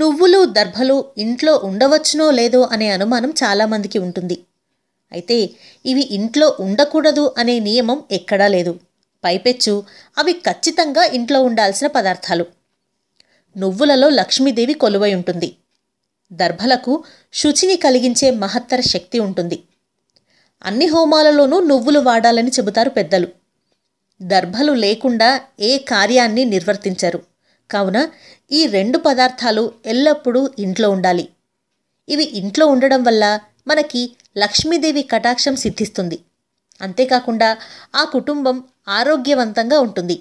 నువ్వులు దర్భలు ఇంట్లో ఉండవచ్చునో లేదో అనే అనుమానం చాలామందికి ఉంటుంది అయితే ఇవి ఇంట్లో ఉండకూడదు అనే నియమం ఎక్కడా లేదు పైపెచ్చు అవి ఖచ్చితంగా ఇంట్లో ఉండాల్సిన పదార్థాలు నువ్వులలో లక్ష్మీదేవి కొలువై ఉంటుంది దర్భలకు శుచిని కలిగించే మహత్తర శక్తి ఉంటుంది అన్ని హోమాలలోనూ నువ్వులు వాడాలని చెబుతారు పెద్దలు దర్భలు లేకుండా ఏ కార్యాన్ని నిర్వర్తించరు కావున ఈ రెండు పదార్థాలు ఎల్లప్పుడూ ఇంట్లో ఉండాలి ఇవి ఇంట్లో ఉండడం వల్ల మనకి లక్ష్మీదేవి కటాక్షం సిద్ధిస్తుంది అంతేకాకుండా ఆ కుటుంబం ఆరోగ్యవంతంగా ఉంటుంది